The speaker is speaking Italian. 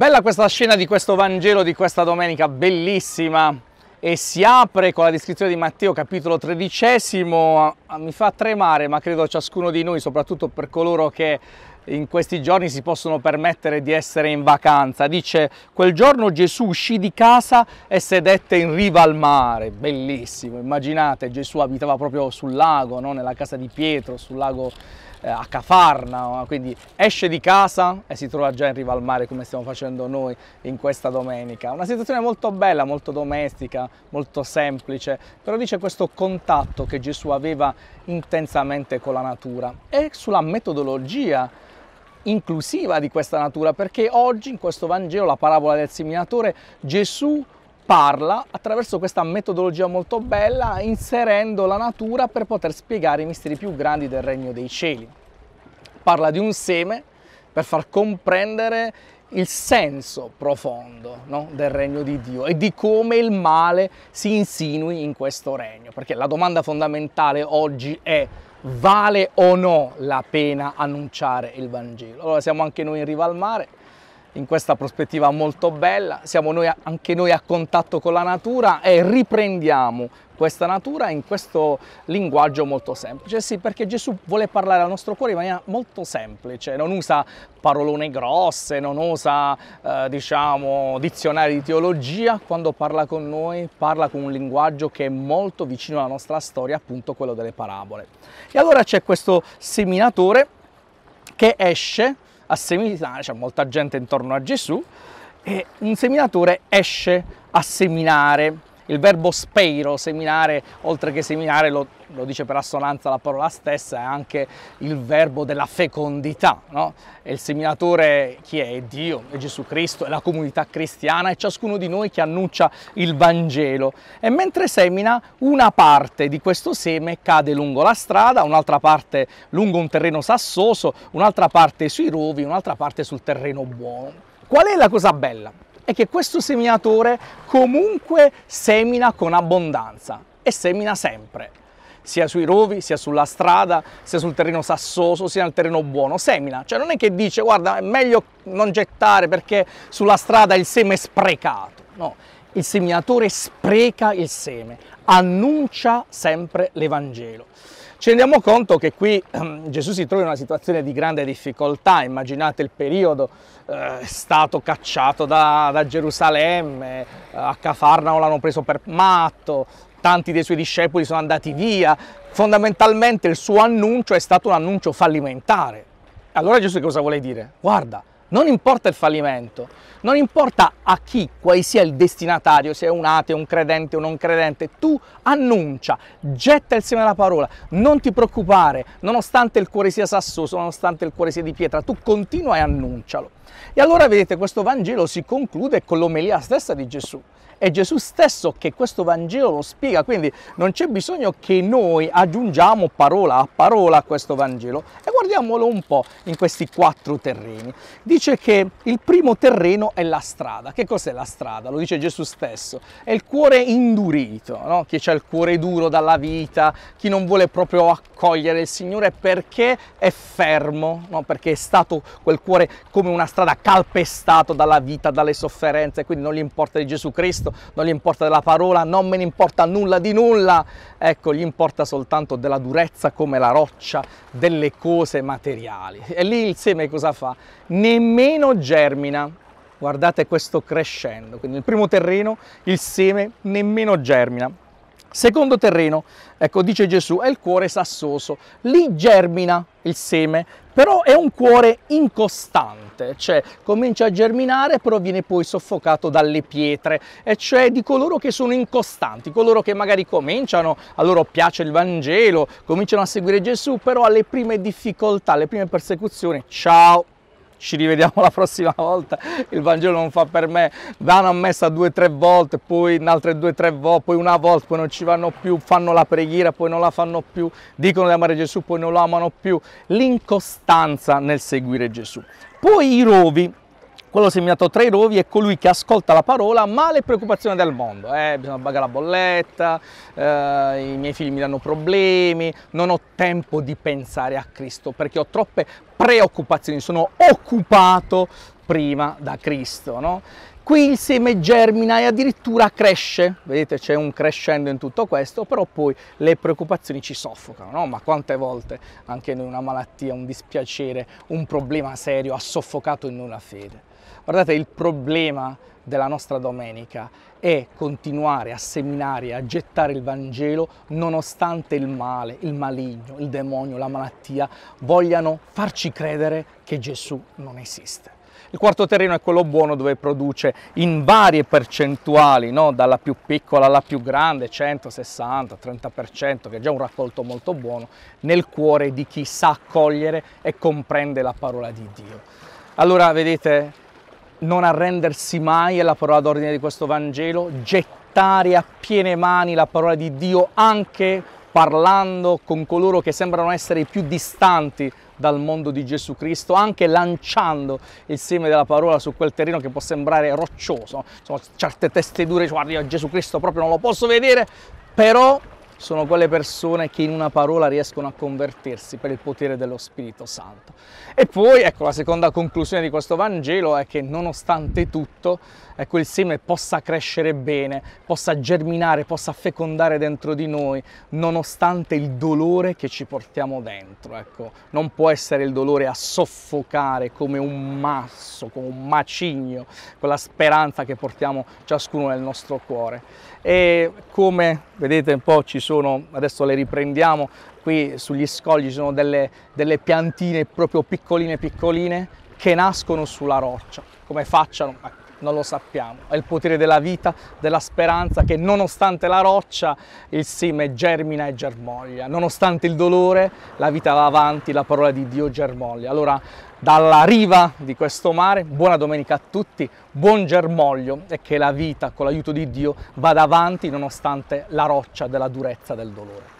Bella questa scena di questo Vangelo di questa domenica, bellissima. E si apre con la descrizione di Matteo capitolo tredicesimo, ah, mi fa tremare, ma credo ciascuno di noi, soprattutto per coloro che in questi giorni si possono permettere di essere in vacanza. Dice, quel giorno Gesù uscì di casa e sedette in riva al mare. Bellissimo, immaginate, Gesù abitava proprio sul lago, no? nella casa di Pietro, sul lago eh, a Cafarna, quindi esce di casa e si trova già in riva al mare come stiamo facendo noi in questa domenica. Una situazione molto bella, molto domestica, molto semplice, però dice questo contatto che Gesù aveva intensamente con la natura e sulla metodologia inclusiva di questa natura perché oggi in questo Vangelo, la parabola del seminatore, Gesù parla attraverso questa metodologia molto bella inserendo la natura per poter spiegare i misteri più grandi del regno dei cieli. Parla di un seme per far comprendere il senso profondo no? del regno di Dio e di come il male si insinui in questo regno. Perché la domanda fondamentale oggi è vale o no la pena annunciare il Vangelo? Allora siamo anche noi in riva al mare, in questa prospettiva molto bella, siamo noi, anche noi a contatto con la natura e riprendiamo questa natura in questo linguaggio molto semplice. Sì, perché Gesù vuole parlare al nostro cuore in maniera molto semplice, non usa parolone grosse, non usa, eh, diciamo, dizionari di teologia, quando parla con noi parla con un linguaggio che è molto vicino alla nostra storia, appunto quello delle parabole. E allora c'è questo seminatore che esce a seminare, c'è molta gente intorno a Gesù, e un seminatore esce a seminare. Il verbo speiro, seminare, oltre che seminare, lo lo dice per assonanza la parola stessa, è anche il verbo della fecondità. No? E il seminatore chi è? È Dio, è Gesù Cristo, è la comunità cristiana, è ciascuno di noi che annuncia il Vangelo. E mentre semina, una parte di questo seme cade lungo la strada, un'altra parte lungo un terreno sassoso, un'altra parte sui rovi, un'altra parte sul terreno buono. Qual è la cosa bella? È che questo seminatore comunque semina con abbondanza e semina sempre sia sui rovi, sia sulla strada, sia sul terreno sassoso, sia nel terreno buono, semina, cioè non è che dice guarda è meglio non gettare perché sulla strada il seme è sprecato, no, il seminatore spreca il seme, annuncia sempre l'Evangelo. Ci rendiamo conto che qui ehm, Gesù si trova in una situazione di grande difficoltà, immaginate il periodo, eh, è stato cacciato da, da Gerusalemme, eh, a Cafarnao l'hanno preso per matto, tanti dei suoi discepoli sono andati via. Fondamentalmente il suo annuncio è stato un annuncio fallimentare. Allora Gesù cosa vuole dire? Guarda, non importa il fallimento, non importa a chi, quale sia il destinatario, se è un ateo, un credente o non credente, tu annuncia, getta il seme alla parola, non ti preoccupare, nonostante il cuore sia sassoso, nonostante il cuore sia di pietra, tu continua e annuncialo. E allora vedete, questo Vangelo si conclude con l'omelia stessa di Gesù. È Gesù stesso che questo Vangelo lo spiega, quindi non c'è bisogno che noi aggiungiamo parola a parola a questo Vangelo. E guardiamolo un po' in questi quattro terreni. Dice che il primo terreno è la strada. Che cos'è la strada? Lo dice Gesù stesso. È il cuore indurito, no? chi ha il cuore duro dalla vita, chi non vuole proprio accogliere il Signore perché è fermo, no? perché è stato quel cuore come una strada strada calpestato dalla vita, dalle sofferenze, quindi non gli importa di Gesù Cristo, non gli importa della parola, non me ne importa nulla di nulla, ecco, gli importa soltanto della durezza come la roccia delle cose materiali. E lì il seme cosa fa? Nemmeno germina. Guardate questo crescendo, quindi il primo terreno il seme nemmeno germina. Secondo terreno, ecco dice Gesù, è il cuore sassoso. Lì germina il seme, però è un cuore incostante, cioè comincia a germinare però viene poi soffocato dalle pietre, e cioè di coloro che sono incostanti, coloro che magari cominciano, a loro piace il Vangelo, cominciano a seguire Gesù, però alle prime difficoltà, alle prime persecuzioni, ciao, ci rivediamo la prossima volta, il Vangelo non fa per me, vanno a messa due o tre volte, poi altre due o tre volte, poi una volta, poi non ci vanno più, fanno la preghiera, poi non la fanno più, dicono di amare Gesù, poi non lo amano più, l'incostanza nel seguire Gesù. Poi i rovi, quello seminato tra i rovi è colui che ascolta la parola ma le preoccupazioni del mondo. Eh, bisogna pagare la bolletta, eh, i miei figli mi danno problemi, non ho tempo di pensare a Cristo perché ho troppe preoccupazioni, sono occupato prima da Cristo. No? Qui il seme germina e addirittura cresce, vedete c'è un crescendo in tutto questo, però poi le preoccupazioni ci soffocano, no? ma quante volte anche noi una malattia, un dispiacere, un problema serio ha soffocato in noi la fede. Guardate, il problema della nostra domenica è continuare a seminare, a gettare il Vangelo nonostante il male, il maligno, il demonio, la malattia vogliano farci credere che Gesù non esiste. Il quarto terreno è quello buono dove produce in varie percentuali, no? dalla più piccola alla più grande, 160, 30%, che è già un raccolto molto buono, nel cuore di chi sa accogliere e comprende la parola di Dio. Allora vedete non arrendersi mai è la parola d'ordine di questo Vangelo, gettare a piene mani la parola di Dio anche parlando con coloro che sembrano essere i più distanti dal mondo di Gesù Cristo, anche lanciando il seme della parola su quel terreno che può sembrare roccioso. Insomma, certe teste dure, guardi, io Gesù Cristo proprio non lo posso vedere, però sono quelle persone che in una parola riescono a convertirsi per il potere dello Spirito Santo. E poi, ecco, la seconda conclusione di questo Vangelo è che nonostante tutto, ecco, il seme possa crescere bene, possa germinare, possa fecondare dentro di noi, nonostante il dolore che ci portiamo dentro. Ecco, non può essere il dolore a soffocare come un masso, come un macigno, quella speranza che portiamo ciascuno nel nostro cuore. E come vedete un po' ci sono sono, adesso le riprendiamo, qui sugli scogli ci sono delle, delle piantine proprio piccoline piccoline che nascono sulla roccia, come facciano, non lo sappiamo. È il potere della vita, della speranza che nonostante la roccia il seme germina e germoglia. Nonostante il dolore la vita va avanti, la parola di Dio germoglia. Allora dalla riva di questo mare, buona domenica a tutti, buon germoglio e che la vita con l'aiuto di Dio vada avanti nonostante la roccia della durezza del dolore.